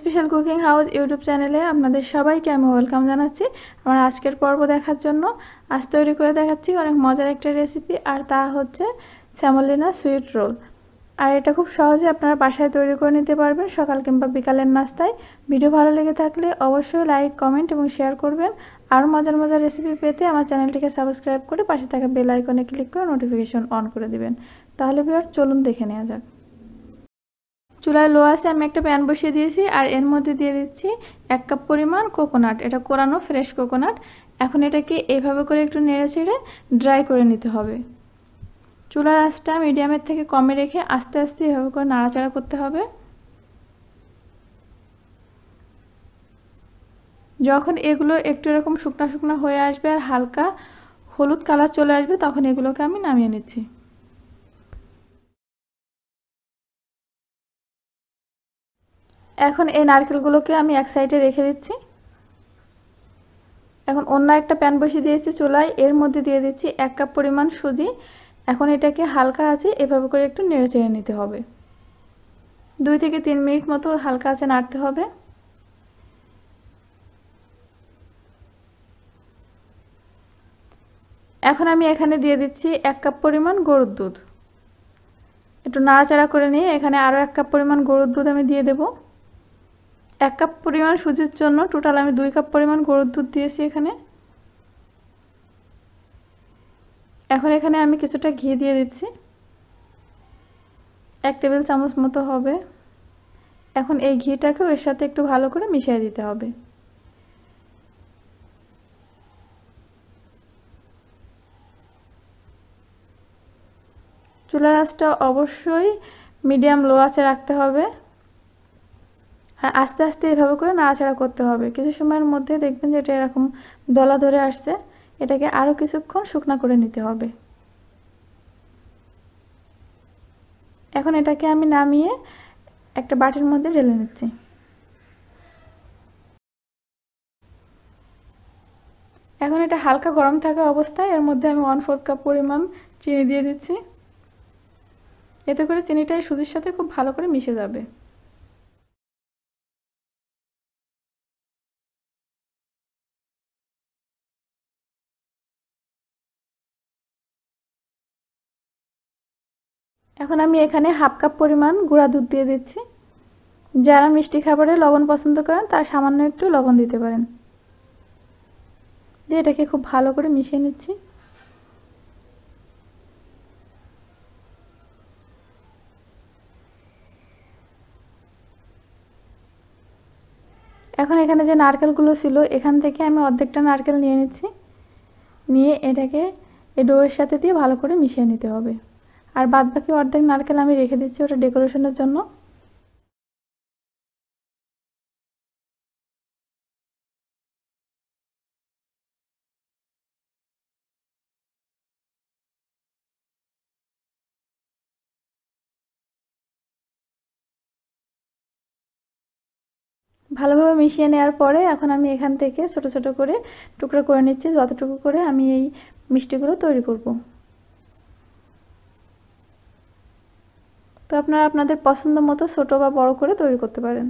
special cooking house YouTube চ্যানেলে আপনাদের সবাইকে আমি ওয়েলকাম জানাচ্ছি আমার আজকের পর্ব দেখার জন্য আজ তৈরি করে দেখাচ্ছি অনেক মজার একটা রেসিপি আর তা হচ্ছে স্যামোলিনা সুইট রোল আর এটা খুব সহজে আপনারা বাসায় তৈরি করে নিতে পারবেন সকাল কিংবা বিকালের নাস্তায় ভিডিও ভালো লেগে থাকলে অবশ্যই লাইক কমেন্ট এবং শেয়ার করবেন আর মজার মজার রেসিপি পেতে আমার চ্যানেলটিকে সাবস্ক্রাইব করে পাশে থাকা বেল আইকনে ক্লিক করে নোটিফিকেশন অন করে দিবেন তাহলে বিয়ার চলুন দেখে নেওয়া যাক চুলায় লো আছে আমি একটা প্যান বসিয়ে দিয়েছি আর এর মধ্যে দিয়ে দিচ্ছি এক কাপ পরিমাণ কোকোনাট এটা কোরানো ফ্রেশ কোকোনাট এখন এটাকে এভাবে করে একটু নেড়ে ছেড়ে ড্রাই করে নিতে হবে চুলার আঁচটা মিডিয়ামের থেকে কমে রেখে আস্তে আস্তে এভাবে করে নাড়াচাড়া করতে হবে যখন এগুলো একটু এরকম শুকনা শুকনা হয়ে আসবে আর হালকা হলুদ কালার চলে আসবে তখন এগুলোকে আমি নামিয়ে নিচ্ছি এখন এই নারকেলগুলোকে আমি এক সাইডে রেখে দিচ্ছি এখন অন্য একটা প্যান বসিয়ে দিয়েছি চুলায় এর মধ্যে দিয়ে দিচ্ছি এক কাপ পরিমাণ সুজি এখন এটাকে হালকা আছে এভাবে করে একটু নেড়ে চেড়ে নিতে হবে দুই থেকে তিন মিনিট মতো হালকা আছে নাড়তে হবে এখন আমি এখানে দিয়ে দিচ্ছি এক কাপ পরিমাণ গরুর দুধ একটু নাড়াচাড়া করে নিয়ে এখানে আরও এক কাপ পরিমাণ গরুর দুধ আমি দিয়ে দেবো এক কাপ পরিমাণ সুজির জন্য টোটাল আমি দুই কাপ পরিমাণ গরুর দুধ দিয়েছি এখানে এখন এখানে আমি কিছুটা ঘি দিয়ে দিচ্ছি এক টেবিল চামচ মতো হবে এখন এই ঘিটাকেও এর সাথে একটু ভালো করে মিশিয়ে দিতে হবে চুলার আঁচটা অবশ্যই মিডিয়াম লো আঁচে রাখতে হবে আর আস্তে আস্তে এভাবে করে নাড়াচাড়া করতে হবে কিছু সময়ের মধ্যে দেখবেন যে এটা এরকম দলা ধরে আসছে এটাকে আরও কিছুক্ষণ শুকনা করে নিতে হবে এখন এটাকে আমি নামিয়ে একটা বাটির মধ্যে ঢেলে নিচ্ছি এখন এটা হালকা গরম থাকা অবস্থায় এর মধ্যে আমি ওয়ান ফোর্থ কাপ পরিমাণ চিনি দিয়ে দিচ্ছি এতে করে চিনিটা সুজির সাথে খুব ভালো করে মিশে যাবে এখন আমি এখানে হাফ কাপ পরিমাণ গুঁড়া দুধ দিয়ে দিচ্ছি যারা মিষ্টি খাবারে লবণ পছন্দ করেন তার সামান্য একটু লবণ দিতে পারেন দিয়ে এটাকে খুব ভালো করে মিশিয়ে নিচ্ছি এখন এখানে যে নারকেলগুলো ছিল এখান থেকে আমি অর্ধেকটা নারকেল নিয়ে নিচ্ছি নিয়ে এটাকে এই ডোয়ের সাথে দিয়ে ভালো করে মিশিয়ে নিতে হবে আর বাদ বাকি অর্ধেক নারকেল আমি রেখে দিচ্ছি ওটা ডেকোরেশনের জন্য ভালোভাবে মিশিয়ে নেওয়ার পরে এখন আমি এখান থেকে ছোট ছোট করে টুকরো করে নিচ্ছি যতটুকু করে আমি এই মিষ্টিগুলো তৈরি করব তো আপনারা আপনাদের পছন্দ মতো ছোটো বা বড় করে তৈরি করতে পারেন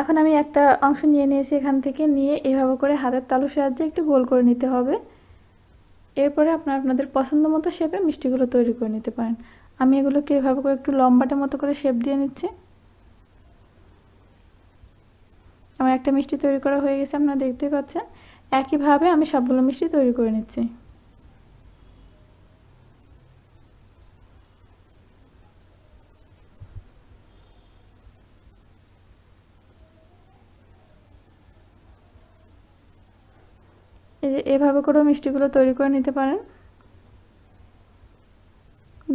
এখন আমি একটা অংশ নিয়ে নিয়েছি এখান থেকে নিয়ে এভাবে করে হাতের তালুর সাহায্যে একটু গোল করে নিতে হবে এরপরে আপনারা আপনাদের পছন্দ মতো শেপে মিষ্টিগুলো তৈরি করে নিতে পারেন আমি এগুলোকে এভাবে করে একটু লম্বাটা মতো করে শেপ দিয়ে নিচ্ছি আমার একটা মিষ্টি তৈরি করা হয়ে গেছে আপনারা দেখতে পাচ্ছেন একইভাবে আমি সবগুলো মিষ্টি তৈরি করে নিচ্ছি এভাবে করেও মিষ্টিগুলো তৈরি করে নিতে পারেন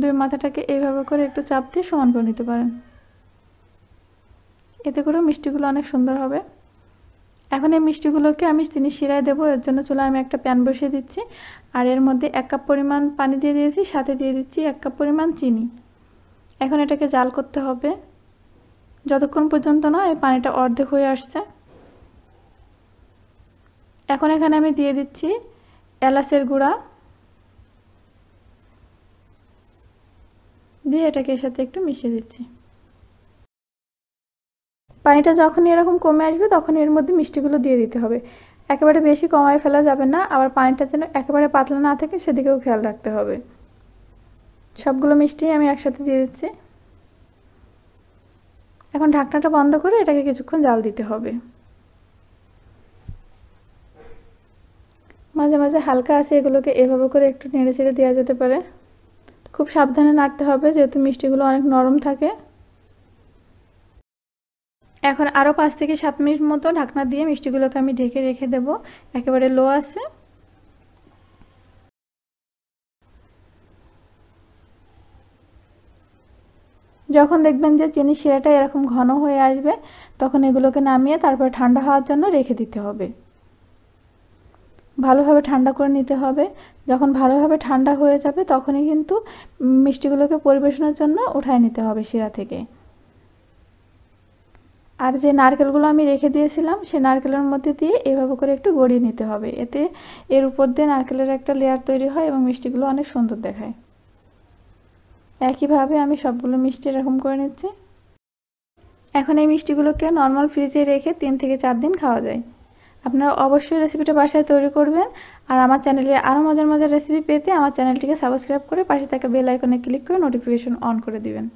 দুই মাথাটাকে এইভাবে করে একটু চাপ দিয়ে সমান করে নিতে পারেন এতে করে মিষ্টিগুলো অনেক সুন্দর হবে এখন এই মিষ্টিগুলোকে আমি চিনি শিরায় দেবো এর জন্য চলে আমি একটা প্যান বসিয়ে দিচ্ছি আর এর মধ্যে এক কাপ পরিমাণ পানি দিয়ে দিয়েছি সাথে দিয়ে দিচ্ছি এক কাপ পরিমাণ চিনি এখন এটাকে জাল করতে হবে যতক্ষণ পর্যন্ত না এই পানিটা অর্ধেক হয়ে আসছে এখন এখানে আমি দিয়ে দিচ্ছি এলাচের গুঁড়া দিয়ে এটাকে সাথে একটু মিশিয়ে দিচ্ছি পানিটা যখনই এরকম কমে আসবে তখন এর মধ্যে মিষ্টিগুলো দিয়ে দিতে হবে একেবারে বেশি কমায় ফেলা যাবে না আবার পানিটা যেন একেবারে পাতলা না থাকে সেদিকেও খেয়াল রাখতে হবে সবগুলো মিষ্টি আমি একসাথে দিয়ে দিচ্ছি এখন ঢাকনাটা বন্ধ করে এটাকে কিছুক্ষণ জাল দিতে হবে মাঝে মাঝে হালকা আছে এগুলোকে এভাবে করে একটু নেড়ে ছেড়ে দেওয়া যেতে পারে খুব সাবধানে নাড়তে হবে যেহেতু মিষ্টিগুলো অনেক নরম থাকে এখন আরও পাঁচ থেকে সাত মিনিট মতো ঢাকনা দিয়ে মিষ্টিগুলোকে আমি ঢেকে রেখে দেব একেবারে লো আছে যখন দেখবেন যে চিনি শিরাটা এরকম ঘন হয়ে আসবে তখন এগুলোকে নামিয়ে তারপর ঠান্ডা হওয়ার জন্য রেখে দিতে হবে ভালোভাবে ঠান্ডা করে নিতে হবে যখন ভালোভাবে ঠান্ডা হয়ে যাবে তখনই কিন্তু মিষ্টিগুলোকে পরিবেশনের জন্য উঠায় নিতে হবে শিরা থেকে আর যে নারকেলগুলো আমি রেখে দিয়েছিলাম সে নারকেলের মধ্যে দিয়ে এভাবে করে একটু গড়িয়ে নিতে হবে এতে এর উপর দিয়ে নারকেলের একটা লেয়ার তৈরি হয় এবং মিষ্টিগুলো অনেক সুন্দর দেখায় একইভাবে আমি সবগুলো মিষ্টি এরকম করে নিচ্ছি এখন এই মিষ্টিগুলোকে নর্মাল ফ্রিজে রেখে তিন থেকে চার দিন খাওয়া যায় আপনারা অবশ্যই রেসিপিটা বাসায় তৈরি করবেন আর আমার চ্যানেলে আরও মজার মজার রেসিপি পেতে আমার চ্যানেলটিকে সাবস্ক্রাইব করে পাশে থাকা বেল আইকনে ক্লিক করে নোটিফিকেশন অন করে দিবেন